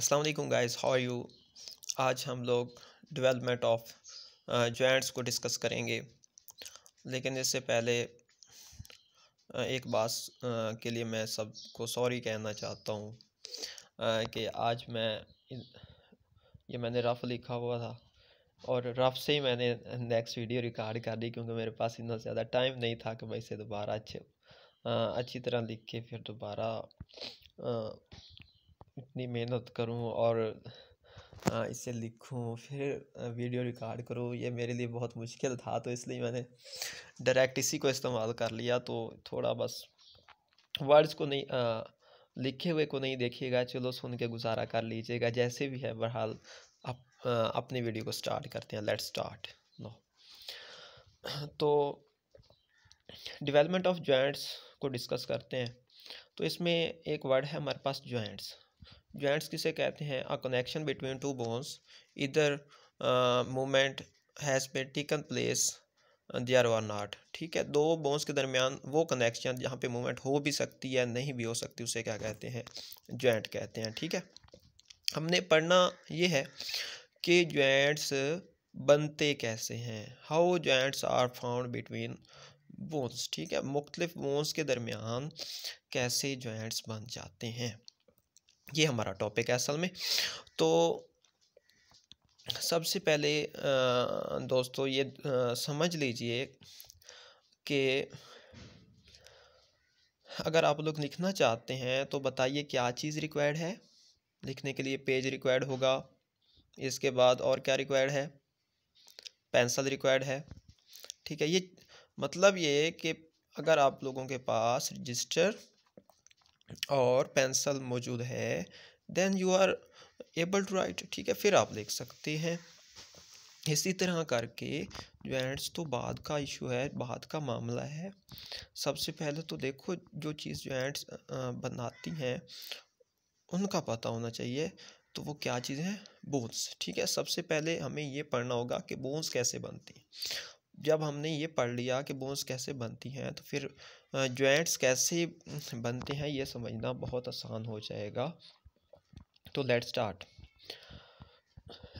अस्सलाम वालेकुम guys how are you आज हम लोग डेवलपमेंट ऑफ जॉइंट्स को डिस्कस करेंगे लेकिन इससे पहले uh, एक बात uh, के लिए मैं सबको सॉरी कहना चाहता हूँ uh, कि आज मैं ये मैंने रफ लिखा हुआ था और रफ से ही मैंने नेक्स्ट वीडियो रिकॉर्ड कर दी क्योंकि मेरे पास इतना ज़्यादा टाइम नहीं था कि मैं इसे दोबारा अच्छे अच्छी तरह लिख के फिर दोबारा इतनी मेहनत करूं और इसे लिखूं फिर वीडियो रिकॉर्ड करूं ये मेरे लिए बहुत मुश्किल था तो इसलिए मैंने डायरेक्ट इसी को इस्तेमाल कर लिया तो थोड़ा बस वर्ड्स को नहीं आ, लिखे हुए को नहीं देखिएगा चलो सुन के गुजारा कर लीजिएगा जैसे भी है बहरहाल आप अप, अपनी वीडियो को स्टार्ट करते हैं लेट स्टार्ट नो तो डिवेलपमेंट ऑफ जॉइंट्स को डिस्कस करते हैं तो इसमें एक वर्ड है हमारे पास जॉइंट्स जॉइंट्स किसे कहते हैं a connection between two bones इधर movement has pay taken place they are not ठीक है दो बोन्स के दरमियान वो कनेक्शन जहाँ पे मूवमेंट हो भी सकती है नहीं भी हो सकती उसे क्या कहते हैं जॉइंट कहते हैं ठीक है हमने पढ़ना ये है कि जॉइंट्स बनते कैसे हैं how joints are found between bones ठीक है मुख्तलिफ बोन्स के दरमियान कैसे जॉइंट्स बन जाते हैं ये हमारा टॉपिक है असल में तो सबसे पहले दोस्तों ये समझ लीजिए कि अगर आप लोग लिखना चाहते हैं तो बताइए क्या चीज़ रिक्वायर्ड है लिखने के लिए पेज रिक्वायर्ड होगा इसके बाद और क्या रिक्वायर्ड है पेंसिल रिक्वायर्ड है ठीक है ये मतलब ये कि अगर आप लोगों के पास रजिस्टर और पेंसिल मौजूद है then you are able to write ठीक है फिर आप लिख सकते हैं इसी तरह करके जो एंड्स तो बाद का इशू है बाद का मामला है सबसे पहले तो देखो जो चीज़ जो एंड्स बनाती हैं उनका पता होना चाहिए तो वो क्या चीज़ है बोन्स ठीक है सबसे पहले हमें ये पढ़ना होगा कि बोन्स कैसे बनती हैं जब हमने ये पढ़ लिया कि बोन्स कैसे बनती हैं तो फिर ज्वाइंट्स कैसे बनते हैं ये समझना बहुत आसान हो जाएगा तो लेट स्टार्ट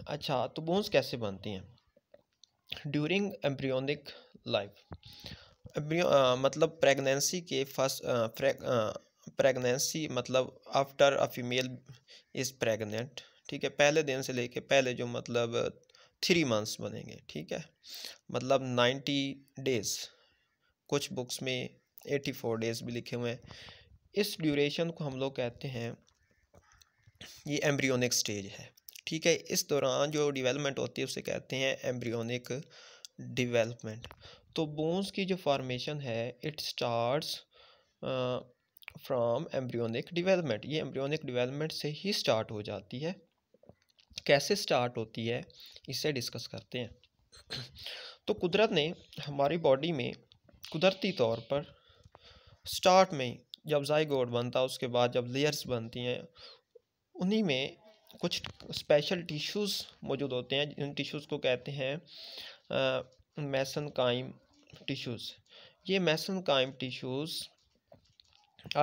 अच्छा तो बोन्स कैसे बनती हैं ड्यूरिंग एम्ब्रियोनिक लाइफ मतलब प्रेगनेंसी के फर्स्ट प्रेगनेंसी मतलब after a female is pregnant ठीक है पहले दिन से लेके पहले जो मतलब थ्री मंथ्स बनेंगे ठीक है मतलब नाइन्टी डेज़ कुछ बुक्स में एटी फोर डेज़ भी लिखे हुए हैं इस ड्यूरेशन को हम लोग कहते हैं ये एम्ब्रियोनिक स्टेज है ठीक है इस दौरान जो डिवेलपमेंट होती है उसे कहते हैं एम्ब्रियोनिक डिवेलपमेंट तो बोन्स की जो फॉर्मेशन है it starts from embryonic development ये एम्ब्रियोनिक डिवेलपमेंट से ही स्टार्ट हो जाती है कैसे स्टार्ट होती है इसे डिस्कस करते हैं तो कुदरत ने हमारी बॉडी में कुदरती तौर पर स्टार्ट में जब जाइगोड बनता है उसके बाद जब लेयर्स बनती हैं उन्हीं में कुछ स्पेशल टिश्यूज़ मौजूद होते हैं इन टिश्यूज़ को कहते हैं मैसन काइम टिश्यूज़ ये mesenchyme tissues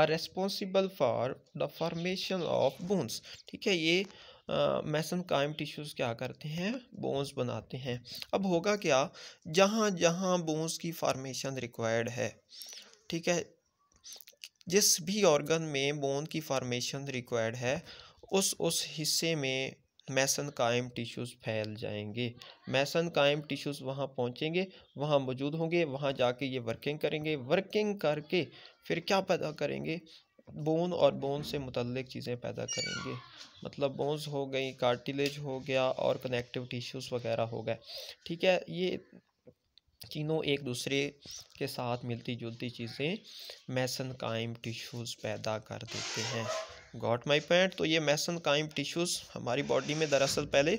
are responsible for the formation of bones ठीक है ये मैसन कायम टिश्यूज़ क्या करते हैं बोन्स बनाते हैं अब होगा क्या जहाँ जहाँ बोन्स की फॉर्मेशन रिक्वायर्ड है ठीक है जिस भी ऑर्गन में बोन की फॉर्मेशन रिक्वायर्ड है उस उस हिस्से में मैसन कायम टिश्यूज़ फैल जाएंगे मैसन कायम टिश्यूज़ वहाँ पहुँचेंगे वहाँ मौजूद होंगे वहाँ जाके ये वर्किंग करेंगे वर्किंग करके फिर क्या पैदा करेंगे बोन और बोन से मुतलक चीज़ें पैदा करेंगे मतलब बोन्स हो गई कार्टिलेज हो गया और कनेक्टिव टिश्यूज़ वगैरह हो गए ठीक है ये तीनों एक दूसरे के साथ मिलती जुलती चीज़ें मैसन कायम टिश्यूज़ पैदा कर देते हैं गॉट माई पॉइंट तो ये मैसन कायम टिश्यूज़ हमारी बॉडी में दरअसल पहले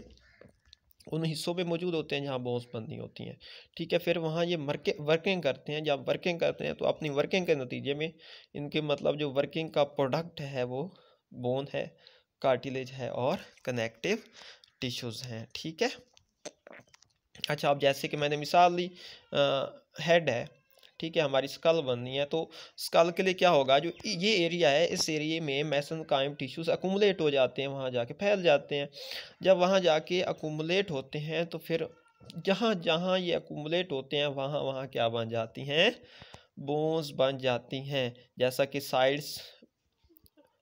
उन हिस्सों में मौजूद होते हैं जहाँ बोन्स बंदी होती हैं ठीक है फिर वहाँ ये मरके वर्किंग करते हैं जब वर्किंग करते हैं तो अपनी वर्किंग के नतीजे में इनके मतलब जो वर्किंग का प्रोडक्ट है वो बोन है कार्टिलेज है और कनेक्टिव टिश्यूज़ हैं ठीक है अच्छा अब जैसे कि मैंने मिसाल ली हेड है ठीक है हमारी स्कल बननी है तो स्कल के लिए क्या होगा जो ये एरिया है इस एरिए में मैसन कायम टिश्यूज अकूमलेट हो जाते हैं वहाँ जाके फैल जाते हैं जब वहाँ जाके अकूमलेट होते हैं तो फिर जहाँ जहाँ ये अकूमलेट होते हैं वहाँ वहाँ क्या बन जाती हैं बोन्स बन जाती हैं जैसा कि sides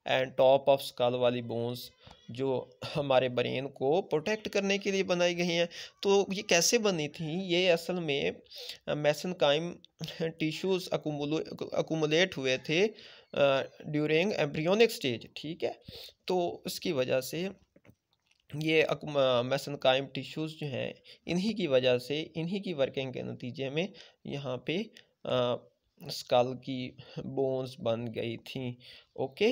and top of skull वाली बोन्स जो हमारे ब्रेन को प्रोटेक्ट करने के लिए बनाई गई हैं तो ये कैसे बनी थी ये असल में मैसनकाइम टिश्यूज़ अकोमोलेट हुए थे ड्यूरिंग एम्ब्रियोनिक स्टेज ठीक है तो इसकी वजह से ये मैसनकाइम टिश्यूज़ जो हैं इन्हीं की वजह से इन्हीं की वर्किंग के नतीजे में यहाँ पे स्कल की बोन्स बन गई थी ओके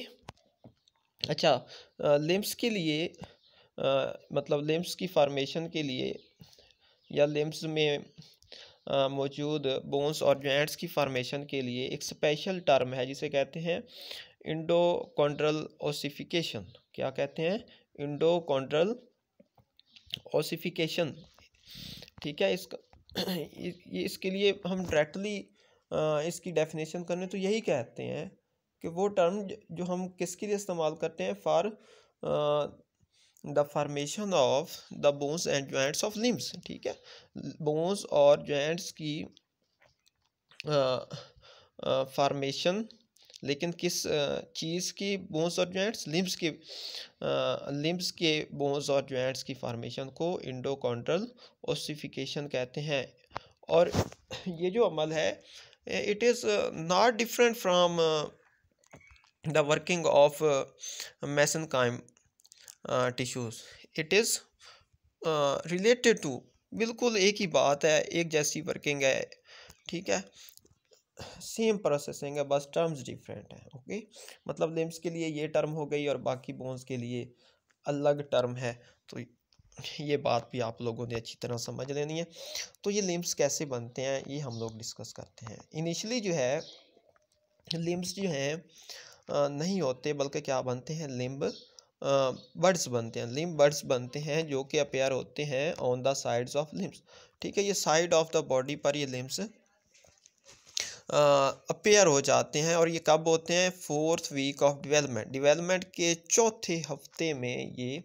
अच्छा लिम्स के लिए आ, मतलब लिम्स की फॉर्मेशन के लिए या लिम्स में मौजूद बोन्स और जॉइंट्स की फॉर्मेशन के लिए एक स्पेशल टर्म है जिसे कहते हैं इंडोकोंड्रल ओसिफिकेशन क्या कहते हैं इंडोकोंड्रल ओसिफिकेशन ठीक है इसका इसके लिए हम डायरेक्टली इसकी डेफिनेशन करने तो यही कहते हैं कि वो टर्म जो हम किसके लिए इस्तेमाल करते हैं for the formation of the bones and joints of limbs ठीक है बोन्स और जॉइंट्स की फॉर्मेशन लेकिन किस चीज़ की बोन्स और जॉइंट्स लिम्स के लिम्स के बोन्स और जॉइंट्स की फार्मेशन को इंडोकॉन्ट्रल ओसिफिकेशन कहते हैं और ये जो अमल है it is not different from the working of मैसन mesenchyme tissues it is related to बिल्कुल एक ही बात है एक जैसी वर्किंग है ठीक है सेम प्रोसेसिंग है बस टर्म्स डिफरेंट हैं ओके मतलब लिम्स के लिए ये टर्म हो गई और बाकी बोन्स के लिए अलग टर्म है तो ये बात भी आप लोगों ने अच्छी तरह समझ लेनी है तो ये लिम्स कैसे बनते हैं ये हम लोग डिस्कस करते हैं इनिशियली जो है लिम्स जो हैं नहीं होते बल्कि क्या बनते हैं लिम्ब बर्ड्स बनते हैं लिम्ब बर्ड्स बनते हैं जो कि अपेयर होते हैं on the sides of limb ठीक है ये साइड ऑफ द बॉडी पर ये लिम्ब्स अपेयर हो जाते हैं और ये कब होते हैं fourth week of development development के चौथे हफ्ते में ये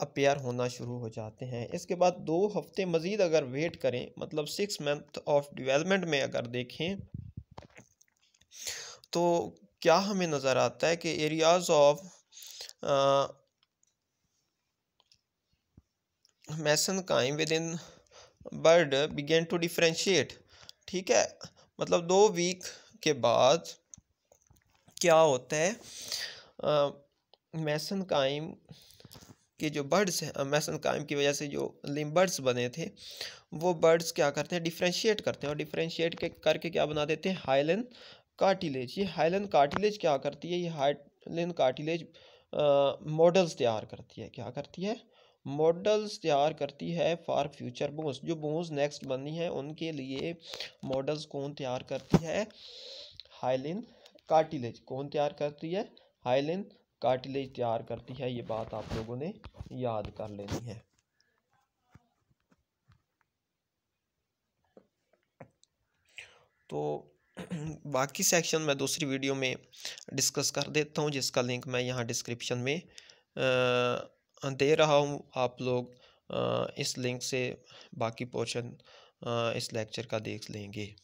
अपेयर होना शुरू हो जाते हैं इसके बाद दो हफ्ते मज़ीद अगर वेट करें मतलब सिक्स मंथ ऑफ डिवेलपमेंट में अगर देखें तो क्या हमें नज़र आता है कि areas of mesenchyme within bud begin to differentiate ठीक है मतलब दो वीक के बाद क्या होता है मैसन काइम के जो बर्ड्स हैं मैसन काइम की वजह से जो लिम्बर्ड्स बने थे वो बर्ड्स क्या करते हैं डिफ्रेंशिएट करते हैं और डिफ्रेंशिएट के करके क्या बना देते हैं हाइलन कार्टिलेज ये हाइलन कार्टिलेज क्या करती है ये हाइलन कार्टिलेज मॉडल्स तैयार करती है क्या करती है मॉडल्स तैयार करती है फॉर फ्यूचर बोन्स जो बोन्स नेक्स्ट बननी है उनके लिए मॉडल्स कौन तैयार करती है हाइलिन कार्टिलेज कौन तैयार करती है हाइलिन कार्टिलेज तैयार करती है ये बात आप लोगों ने याद कर लेनी है तो बाकी सेक्शन मैं दूसरी वीडियो में डिस्कस कर देता हूँ जिसका लिंक मैं यहाँ डिस्क्रिप्शन में दे रहा हूँ आप लोग इस लिंक से बाकी पोर्शन इस लेक्चर का देख लेंगे